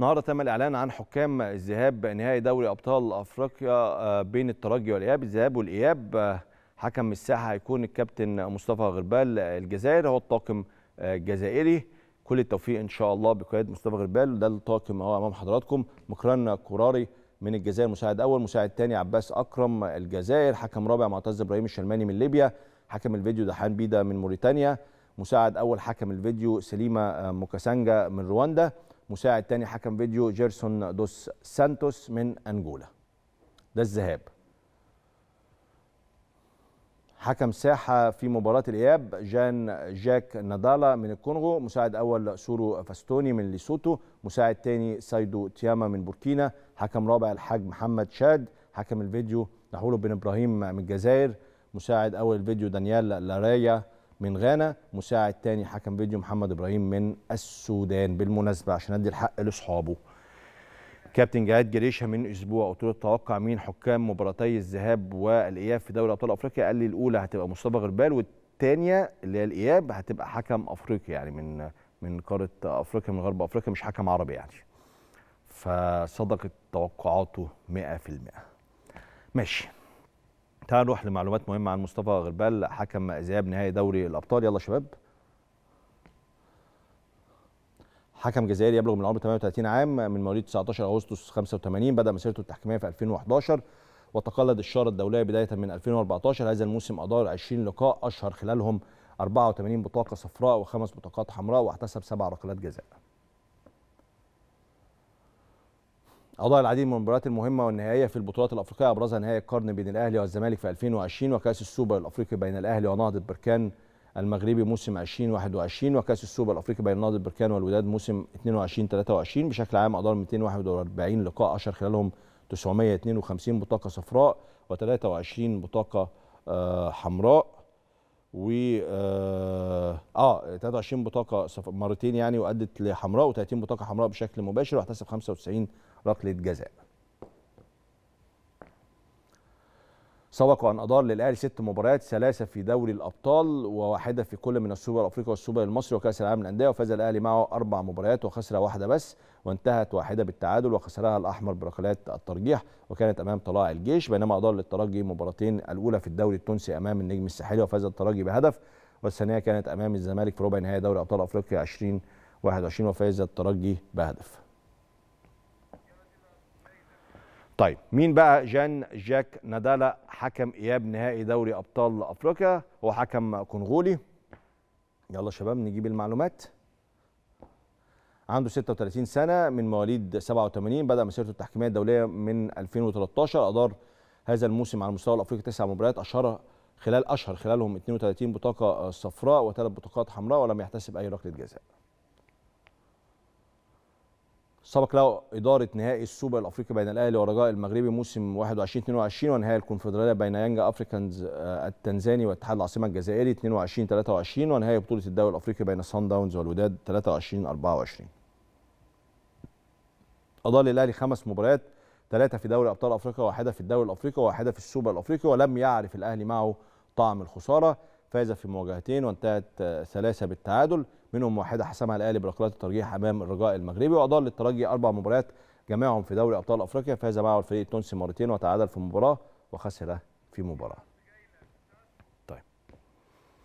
النهارده تم الاعلان عن حكام الذهاب نهائي دوري ابطال افريقيا آه، بين الترجي والاياب الذهاب والاياب آه، حكم الساحه هيكون الكابتن مصطفى غربال الجزائر هو الطاقم آه، الجزائري كل التوفيق ان شاء الله بقياده مصطفى غربال ده الطاقم اهو امام حضراتكم مكران كوراري من الجزائر مساعد اول مساعد ثاني عباس اكرم الجزائر حكم رابع معتز ابراهيم الشلماني من ليبيا حكم الفيديو دحان بيدا من موريتانيا مساعد اول حكم الفيديو سليمه موكاسانجا من رواندا مساعد تاني حكم فيديو جيرسون دوس سانتوس من أنجولا ده الذهاب حكم ساحة في مباراة الإياب جان جاك نادالا من الكونغو مساعد أول سورو فاستوني من ليسوتو مساعد تاني سايدو تياما من بوركينا حكم رابع الحاج محمد شاد حكم الفيديو نحوله بن إبراهيم من الجزائر مساعد أول الفيديو دانيال لارايا من غانا مساعد تاني حكم فيديو محمد ابراهيم من السودان بالمناسبه عشان ادي الحق لاصحابه كابتن جهاد جريشه من اسبوع قلت له توقع مين حكام مباراتي الذهاب والاياب في دوري ابطال افريقيا قال لي الاولى هتبقى مصطفى غربال والثانيه اللي هي الاياب هتبقى حكم افريقي يعني من من قاره افريقيا من غرب افريقيا مش حكم عربي يعني فصدقت توقعاته 100% ماشي تعال نروح لمعلومات مهمه عن مصطفى غربال حكم ذهاب نهائي دوري الابطال يلا شباب حكم جزائري يبلغ من العمر 38 عام من مواليد 19 اغسطس 85 بدا مسيرته التحكيميه في 2011 وتقلد الشاره الدوليه بدايه من 2014 هذا الموسم ادار 20 لقاء اشهر خلالهم 84 بطاقه صفراء وخمس بطاقات حمراء واحتسب سبع ركلات جزاء أضاع العديد من المباريات المهمة والنهائية في البطولات الأفريقية أبرزها نهائي القرن بين الأهلي والزمالك في 2020 وكأس السوبر الأفريقي بين الأهلي ونهضة بركان المغربي موسم 2021 وكأس السوبر الأفريقي بين نهضة بركان والوداد موسم 22 23 بشكل عام أدار 241 لقاء أشهر خلالهم 952 بطاقة صفراء و23 بطاقة آه، حمراء و اه 23 آه، بطاقه مرتين يعني وادت لحمراء و30 بطاقه حمراء بشكل مباشر واحتسب 95 ركله جزاء سبق وان ادار للاهلي ست مباريات ثلاثه في دوري الابطال وواحده في كل من السوبر الافريقي والسوبر المصري وكاس العالم للانديه وفاز الاهلي معه اربع مباريات وخسر واحده بس وانتهت واحده بالتعادل وخسرها الاحمر بركلات الترجيح وكانت امام طلائع الجيش بينما ادار للترجي مباراتين الاولى في الدوري التونسي امام النجم الساحلي وفاز الترجي بهدف والثانيه كانت امام الزمالك في ربع نهائي دوري ابطال افريقيا 2021 وفاز الترجي بهدف طيب مين بقى جان جاك نادالا حكم اياب نهائي دوري ابطال افريقيا هو حكم كونغولي يلا شباب نجيب المعلومات عنده 36 سنه من مواليد 87 بدا مسيرته التحكيميه الدوليه من 2013 ادار هذا الموسم على المستوى الافريقي تسع مباريات اشهر خلال اشهر خلالهم 32 بطاقه صفراء وثلاث بطاقات حمراء ولم يحتسب اي ركله جزاء سبق له إدارة نهائي السوبر الأفريقي بين الأهلي ورجاء المغربي موسم 21 22 ونهائي الكونفدرالية بين يانجا أفريكانز آه، التنزاني واتحاد العاصمة الجزائري 22 23 ونهائي بطولة الدوري الأفريقي بين سان داونز والوداد 23 24 أضل الأهلي خمس مباريات ثلاثة في دوري أبطال أفريقيا واحدة في الدوري الأفريقي وواحدة في السوبر الأفريقي ولم يعرف الأهلي معه طعم الخسارة فاز في مواجهتين وانتهت آه، ثلاثه بالتعادل منهم واحده حسمها الاهلي بركلات الترجيح امام الرجاء المغربي واضل للترجي اربع مباريات جميعهم في دوري ابطال افريقيا فاز معه الفريق التونسي مرتين وتعادل في مباراه وخسر في مباراه